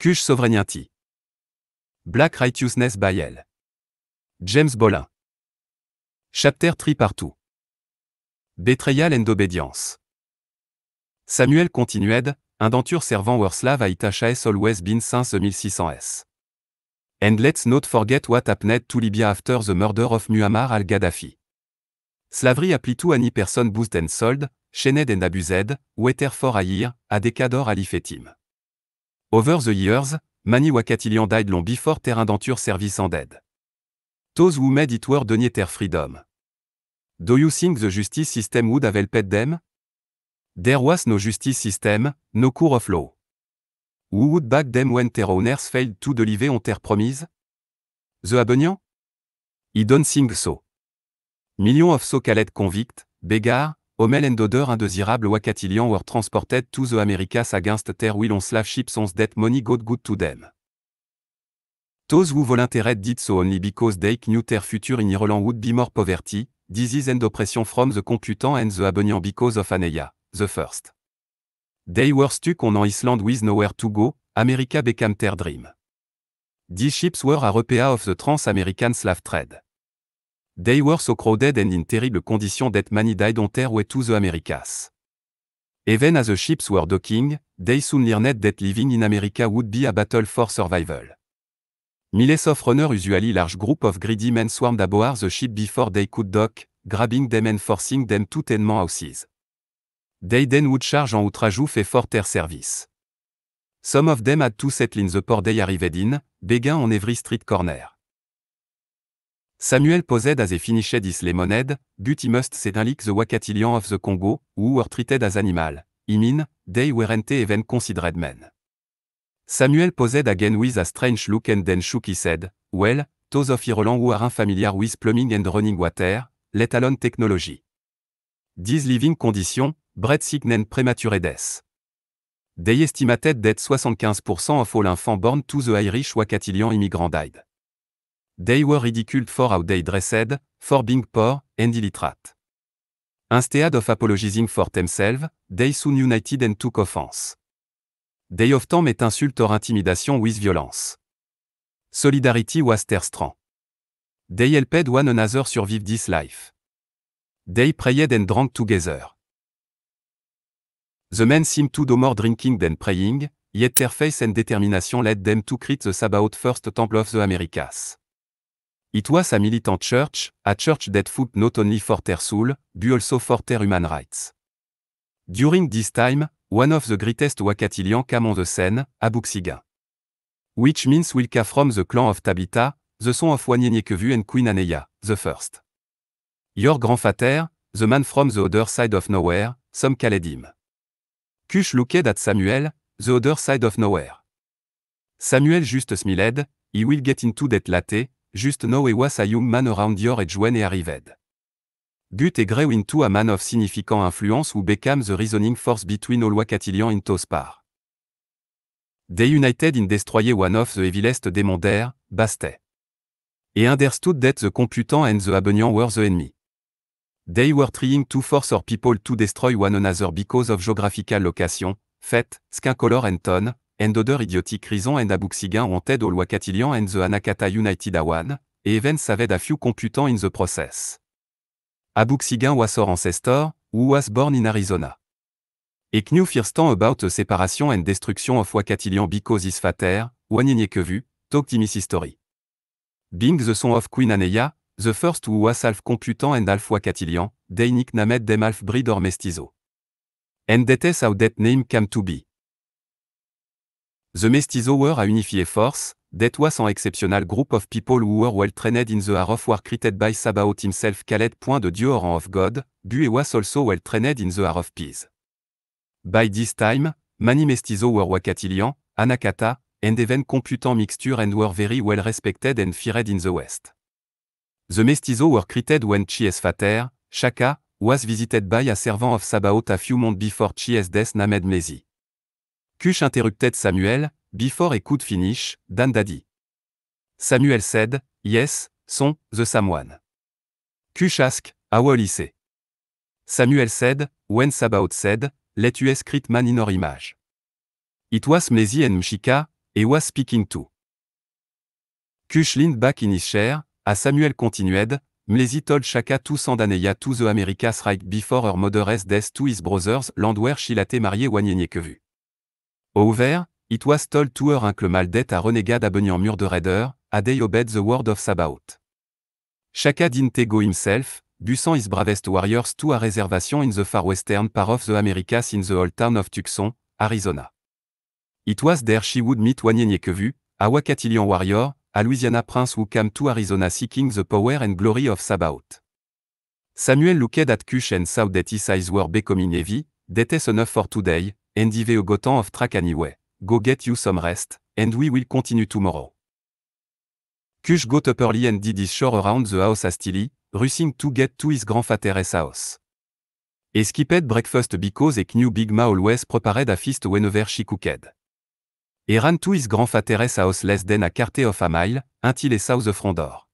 Kush Sovereignty. Black Righteousness by James Bolin. Chapter 3 partout. Betrayal and Obedience. Samuel continued, indenture servant Werslav Aitasha always been since 1600s. And let's not forget what happened to Libya after the murder of Muammar al-Gaddafi. Slavery to any person boost and sold, chained and abused, waiter for a year, a decador alifetim. Over the years, many Wakatilian died long before indenture service ended. Those who made it were denied their freedom. Do you think the justice system would have helped them? There was no justice system, no court of law. would back them when their owners failed to deliver on their promise? The Abenian? He don't think so. Millions of so-called convicts, beggars, Homel and odor indesirable Wakatilian were transported to the Americas against their will on slave ships on debt money got good to them. Those who volunteered did so only because they knew their future in Ireland would be more poverty, disease and oppression from the computant and the abonian because of Aneia, the first. They were stuck on an Iceland with nowhere to go, America became their dream. These ships were a repair of the trans-American slave trade. They were so crowded and in terrible condition that many died on their way to the Americas. Even as the ships were docking, they soon learned that living in America would be a battle for survival. Miles of runners usually large group of greedy men swarmed aboard the ship before they could dock, grabbing them and forcing them to tenement houses. They then would charge en outrajou fait for air service. Some of them had to settle in the port they arrived in, begging on every street corner. Samuel Posed as a finished his lemonade, but he must a like the Wakatilian of the Congo, who were treated as animal. I mean, they weren't even considered men. Samuel Posed again with a strange look and then shook his head, well, those of Ireland who are unfamiliar with plumbing and running water, let alone technology. These living conditions, bread sick nen premature des. They estimated that 75% of all infants born to the Irish Wakatilian immigrant died. They were ridiculed for how they dressed, for being poor, and illiterate. Instead of apologizing for themselves, they soon united and took offense. They often met insults or intimidation with violence. Solidarity was their strength. They helped one another survive this life. They prayed and drank together. The men seemed to do more drinking than praying, yet their faith and determination led them to create the Sabbath First Temple of the Americas. It was a militant church, a church that fought not only for their soul, but also for their human rights. During this time, one of the greatest Wakatilian came on the scene, Abuxiga. Which means Wilka from the clan of Tabita, the son of Wanyenyekevu and Queen Aneya, the first. Your grandfather, the man from the other side of nowhere, some called him. Cush looked at Samuel, the other side of nowhere. Samuel just smiled, he will get into that latte, Just know he was a young man around your age when he arrived. Gut et grew into a man of significant influence who became the reasoning force between all in into Spar. They united in destroy one of the evilest demon there, Bastet. Et understood that the computant and the abenian were the enemy. They were trying to force our people to destroy one another because of geographical location, fate, skin color and tone, and idiotic rison and Abuxigan wanted au Catilian and the Anakata United Awan, et even saved a few computant in the process. Abuxigan was our ancestor, who was born in Arizona. Et knew first about the separation and destruction of Wakatilian because his father, que talked him his history. Being the son of Queen Aneya, the first who was half computant and half Wakatilian, they nicknamed them half breed or mestizo. And that how that name came to be. The Mestizo Were a unifié force, that was an exceptional group of people who were well trained in the art of war created by Sabaoth himself point De Dieu Oran of God, but was also well trained in the art of peace. By this time, many Mestizo were Wakatilian, Anakata, and even computant mixture and were very well respected and feared in the West. The Mestizo were created when Chies Fater, Shaka, was visited by a servant of Sabaoth a few months before Chies death Named Mesi. Cush interrupted Samuel, before he could finish, Dan Daddy. Samuel said, yes, son, the Samoan. Cush asked, how Samuel said, when Sabaoth said, let you crit man in our image. It was Mezi and Mshika, he was speaking to. Cush l'ind back in his chair, as Samuel continued, Mlezi told Shaka to ya to the Americas right before her mother's death to his brothers land where she late marié wanyenye que vu. Au ouvert, it was told to her uncle Maldet a renegade abenian mur de raider, a day obed the word of Sabaoth. Shaka didn't go himself, Busan is bravest warriors to a reservation in the far western part of the Americas in the old town of Tucson, Arizona. It was there she would meet vu, a Wakatilian warrior, a Louisiana prince who came to Arizona seeking the power and glory of Sabaoth. Samuel looked at Cush and saw that his eyes were becoming heavy, That's enough for today, go gotten off track anyway. Go get you some rest, and we will continue tomorrow. Kush got up early and did shore around the house hastily, rushing to get to his grandfather's house. He breakfast because a knew Big Ma always prepared a feast whenever she cooked. He ran to his grandfather's house less than a quarter of a mile, until saw the front door.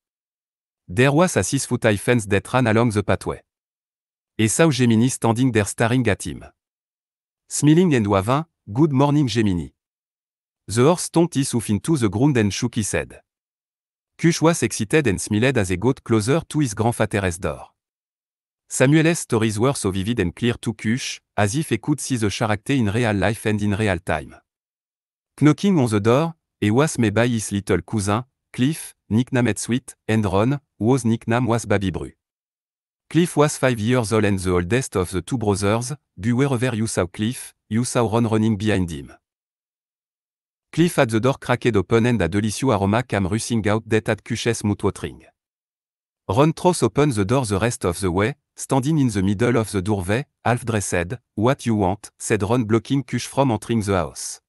There was a six-foot high fence that ran along the pathway. Et saw Gemini standing there staring at him. Smiling and Wavin, Good Morning Gemini. The horse tontis his hoof into the ground and shook his head. Cush was excited and smiled as he got closer to his grandfather's door. Samuel's stories were so vivid and clear to Kush as if he could see the character in real life and in real time. Knocking on the door, he was me by his little cousin, Cliff, nicknamed Sweet, and Ron, whose nickname was Baby Bru. Cliff was five years old and the oldest of the two brothers, but wherever you saw Cliff, you saw Ron running behind him. Cliff had the door cracked open and a delicious aroma came rushing out that had cuches mouthwatering. Ron throws open the door the rest of the way, standing in the middle of the doorway, half-dressed, what you want, said Ron blocking Cush from entering the house.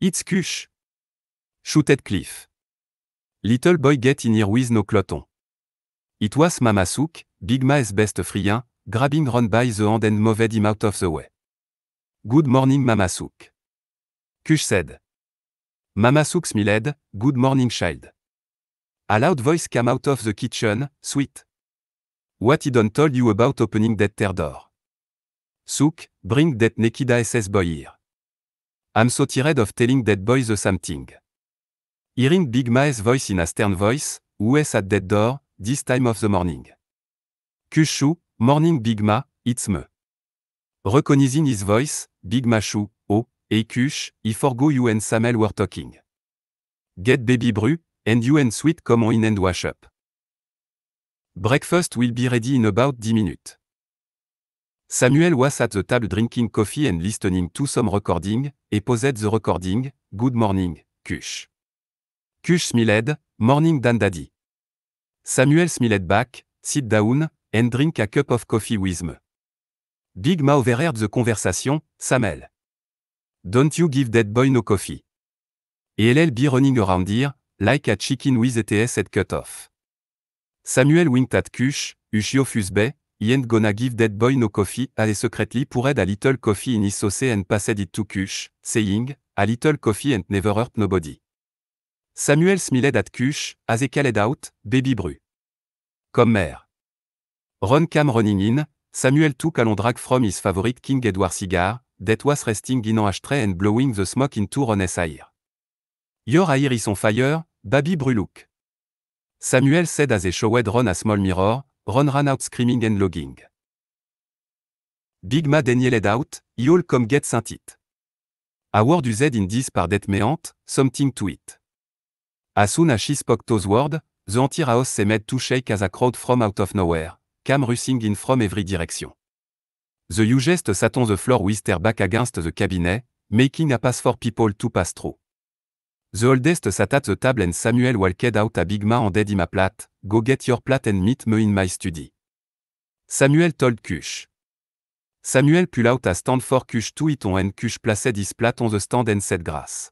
It's Cush! Shouted Cliff. Little boy get in here with no cloton. It was Mama Souk, Big Ma's best friend, grabbing run by the hand and moved him out of the way. Good morning Mama Souk. Kush said. Mama Souk smiled, good morning child. A loud voice came out of the kitchen, sweet. What he done told you about opening that ter door. Souk, bring that Nekida SS boy here. I'm so tired of telling that boy the same thing. Hearing Big Ma's voice in a stern voice, who is at that door, This Time of the Morning. Kushu, Morning Big Ma, It's Me. Recognizing his voice, Big shu, oh, hey Kush, I forgo you and Samuel were talking. Get baby brew, and you and sweet come on in and wash up. Breakfast will be ready in about 10 minutes. Samuel was at the table drinking coffee and listening to some recording, et posed the recording, Good morning, Kush. Kush smiled, Morning Dan Samuel back, Sit Down, and Drink a Cup of Coffee with Me. Big ma Overheard the Conversation, Samuel. Don't You Give Dead Boy No Coffee. Et be Running Around Here, Like a Chicken with ETS at Cut Off. Samuel winked at Kush, Ushio Fusbe, I ain't gonna give Dead boy no coffee, Ale secretly pour aide a little coffee in his sauce and passed it to Kush, saying, a little coffee and never hurt nobody. Samuel Smilet at Kush, as a called out, baby bru comme maire. Ron Cam running in, Samuel took a long drag from his favorite King Edward cigar, that was resting in an ashtray and blowing the smoke into Ron's air. Your air is on fire, baby bruluk. Samuel said as he showed Ron a small mirror, Ron ran out screaming and logging. Big Ma Daniel out, he all come get saint it. A word Z in this par det meant, something to it. As soon as she spoke those words, The anti house se made to shake as a crowd from out of nowhere, cam rushing in from every direction. The youngest sat on the floor with back against the cabinet, making a pass for people to pass through. The oldest sat at the table and Samuel walked out a big man and dead him a plate, go get your plate and meet me in my study. Samuel told Kush. Samuel pulled out a stand for Kush to eat on and Kush placed his plate on the stand and said grass.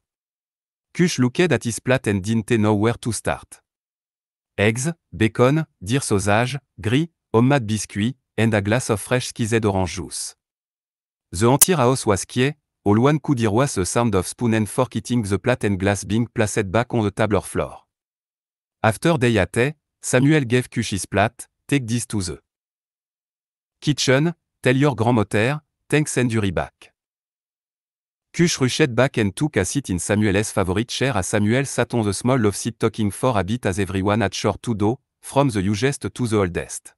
Kush looked at his plate and didn't know where to start eggs, bacon, deer sausage, gris, homemade biscuit, and a glass of fresh squeezed orange juice. The entire house was quiet. all one could hear was the sound of spoon and fork eating the plate and glass being placed back on the table or floor. After day at Samuel gave Kushi's plate, take this to the kitchen, tell your grandmother, thanks and you're back. Kush ruchet back and took a seat in Samuel's favorite chair à Samuel sat on the small of seat talking for a bit as everyone at short to do, from the youngest to the oldest.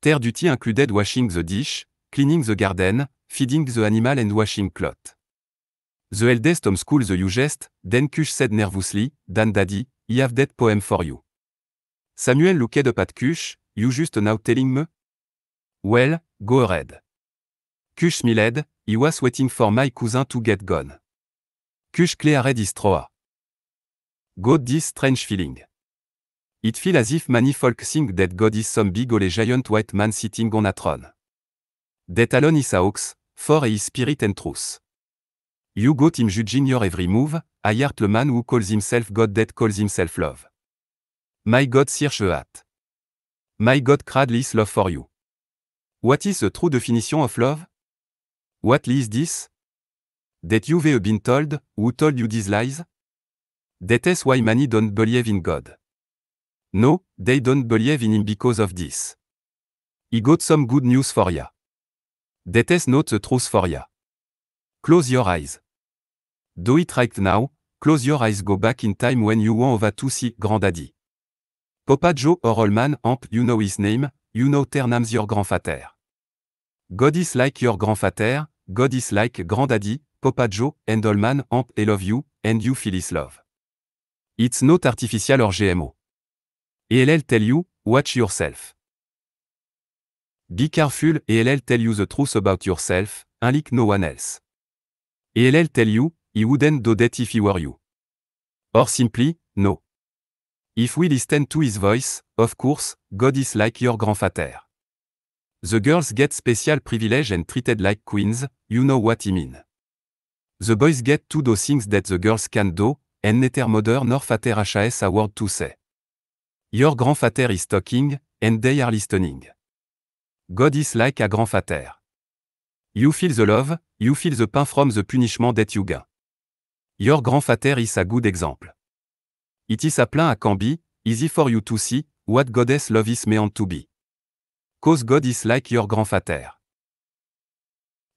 Terre duty included washing the dish, cleaning the garden, feeding the animal and washing cloth. The eldest homeschool the youngest, then kush said nervously, Dan daddy, I have that poem for you. Samuel looked up at Kush. you just now telling me? Well, go ahead. Cush led. He was waiting for my cousin to get gone. Cush cleared his throat. Got this strange feeling. It feels as if many folk think that God is some big ole giant white man sitting on a throne. That alone is a hoax, for his spirit and You got him judging your every move, I heart the man who calls himself God that calls himself love. My God search hat. My God cradlis love for you. What is the true definition of love? What is this? That you've been told, who told you these lies? That is why many don't believe in God. No, they don't believe in him because of this. He got some good news for ya. That is not the truth for ya. Close your eyes. Do it right now, close your eyes go back in time when you want over to see Granddaddy. Papa Joe or old man amp you know his name, you know ternam's your grandfather. God is like your grandfather, God is like granddaddy, Papa Joe, man Amp I love you, and you feel his love. It's not artificial or GMO. ELL tell you, watch yourself. Be careful, ELL tell you the truth about yourself, unlike no one else. ELL tell you, he wouldn't do that if he were you. Or simply, no. If we listen to his voice, of course, God is like your grandfather. The girls get special privilege and treated like queens, you know what I mean. The boys get to do things that the girls can do, and neither mother nor father has a word to say. Your grandfather is talking, and they are listening. God is like a grandfather. You feel the love, you feel the pain from the punishment that you gain. Your grandfather is a good example. It is a a can be easy for you to see, what goddess love is meant to be. Cause God is like your grandfather.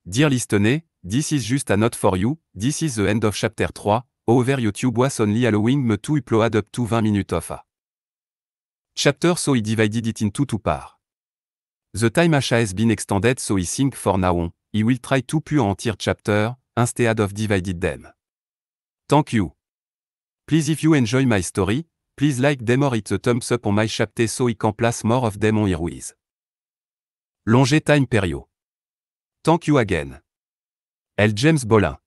Dear listener, this is just a note for you, this is the end of chapter 3, over YouTube was only allowing me to upload up to 20 minutes of a chapter so I divided it into two parts. The time has been extended so I think for now on, I will try to pu entire chapter, instead of divided them. Thank you. Please if you enjoy my story, please like them or hit the thumbs up on my chapter so I can place more of them on with. Longer Time period. Thank you again. L. James Bolin.